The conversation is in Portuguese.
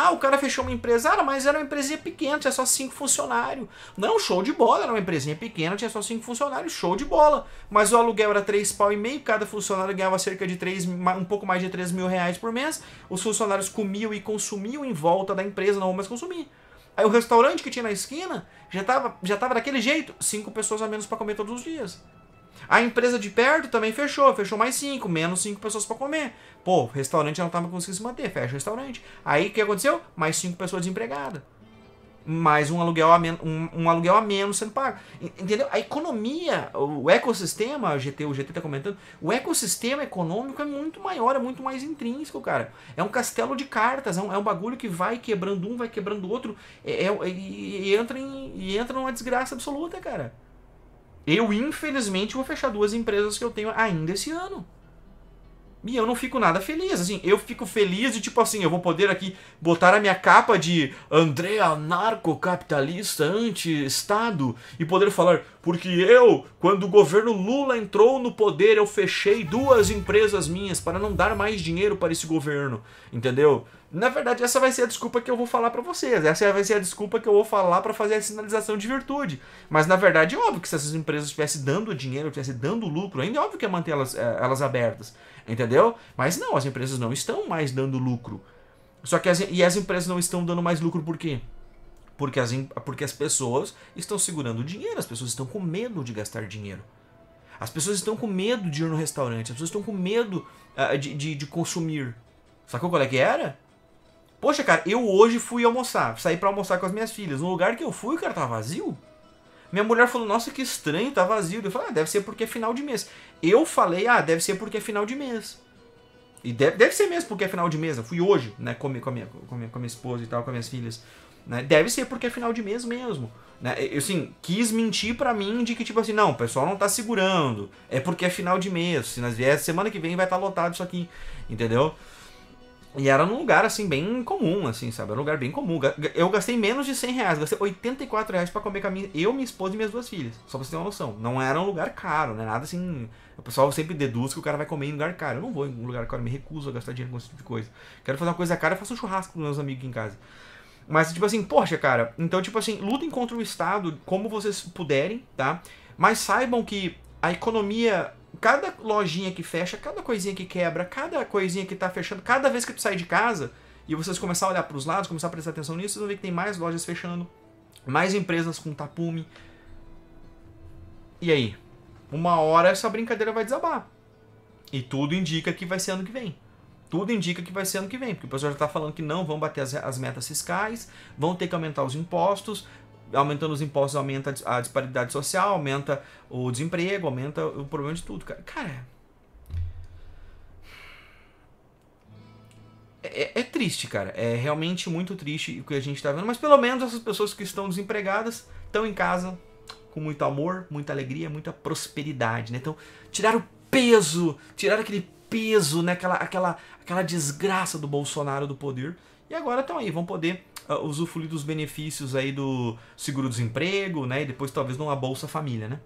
Ah, o cara fechou uma empresa, ah, mas era uma empresinha pequena, tinha só cinco funcionários. Não, show de bola, era uma empresinha pequena, tinha só cinco funcionários, show de bola. Mas o aluguel era três pau e meio, cada funcionário ganhava cerca de três, um pouco mais de três mil reais por mês. Os funcionários comiam e consumiam em volta da empresa, não vão mais consumir. Aí o restaurante que tinha na esquina já tava, já tava daquele jeito, cinco pessoas a menos para comer todos os dias. A empresa de perto também fechou, fechou mais cinco, menos cinco pessoas para comer. Pô, restaurante não tava conseguindo se manter, fecha o restaurante. Aí o que aconteceu? Mais cinco pessoas desempregadas. Mais um aluguel a, um, um, aluguel a menos sendo pago. Entendeu? A economia, o ecossistema, o GT, o GT tá comentando, o ecossistema econômico é muito maior, é muito mais intrínseco, cara. É um castelo de cartas, é um, é um bagulho que vai quebrando um, vai quebrando o outro, é, é, e, entra em, e entra numa desgraça absoluta, cara. Eu, infelizmente, vou fechar duas empresas que eu tenho ainda esse ano. E eu não fico nada feliz, assim, eu fico feliz de tipo assim, eu vou poder aqui botar a minha capa de André anarcocapitalista anti-estado e poder falar, porque eu, quando o governo Lula entrou no poder, eu fechei duas empresas minhas para não dar mais dinheiro para esse governo, entendeu? Na verdade, essa vai ser a desculpa que eu vou falar para vocês. Essa vai ser a desculpa que eu vou falar para fazer a sinalização de virtude. Mas na verdade, é óbvio que se essas empresas estivessem dando dinheiro, estivessem dando lucro, ainda é óbvio que ia manter elas, eh, elas abertas, entendeu? Mas não, as empresas não estão mais dando lucro. Só que as, e as empresas não estão dando mais lucro por quê? Porque as, porque as pessoas estão segurando dinheiro, as pessoas estão com medo de gastar dinheiro. As pessoas estão com medo de ir no restaurante, as pessoas estão com medo uh, de, de, de consumir. Sacou qual é que era? Poxa, cara, eu hoje fui almoçar, saí para almoçar com as minhas filhas. No lugar que eu fui, cara, tava vazio. Minha mulher falou, nossa, que estranho, tá vazio. Eu falei, ah, deve ser porque é final de mês. Eu falei, ah, deve ser porque é final de mês. E deve, deve ser mesmo porque é final de mês. Eu fui hoje, né, comer com a, minha, com, a minha, com a minha esposa e tal, com as minhas filhas. Né? Deve ser porque é final de mês mesmo. Né? Eu, assim, quis mentir para mim de que, tipo assim, não, o pessoal não tá segurando. É porque é final de mês. Se nós vier semana que vem vai estar tá lotado isso aqui. Entendeu? E era num lugar, assim, bem comum, assim, sabe? Era um lugar bem comum. Eu gastei menos de 100 reais. Gastei 84 reais pra comer com a minha, eu, minha esposa e minhas duas filhas. Só pra você ter uma noção. Não era um lugar caro, né? Nada assim... O pessoal sempre deduz que o cara vai comer em lugar caro. Eu não vou em um lugar caro. Eu me recuso a gastar dinheiro com esse tipo de coisa. Quero fazer uma coisa cara, eu faço um churrasco com meus amigos aqui em casa. Mas, tipo assim, poxa, cara, então, tipo assim, lutem contra o Estado como vocês puderem, tá? Mas saibam que a economia, cada lojinha que fecha, cada coisinha que quebra, cada coisinha que tá fechando, cada vez que tu sai de casa e vocês começar a olhar para os lados, começar a prestar atenção nisso, vocês vão ver que tem mais lojas fechando, mais empresas com tapume. E aí? Uma hora essa brincadeira vai desabar. E tudo indica que vai ser ano que vem tudo indica que vai ser ano que vem, porque o pessoal já está falando que não vão bater as, as, metas fiscais, vão ter que aumentar os impostos. Aumentando os impostos aumenta a disparidade social, aumenta o desemprego, aumenta o problema de tudo, cara. Cara. É, é, é triste, cara. É realmente muito triste o que a gente está vendo. Mas pelo menos essas pessoas que estão desempregadas estão em casa com muito amor, muita alegria, muita prosperidade, né? Então, tirar o peso, tirar aquele peso, né? Aquela, aquela, aquela desgraça do Bolsonaro do poder. E agora estão aí, vão poder uh, usufruir dos benefícios aí do seguro-desemprego, né? E depois talvez numa Bolsa Família, né?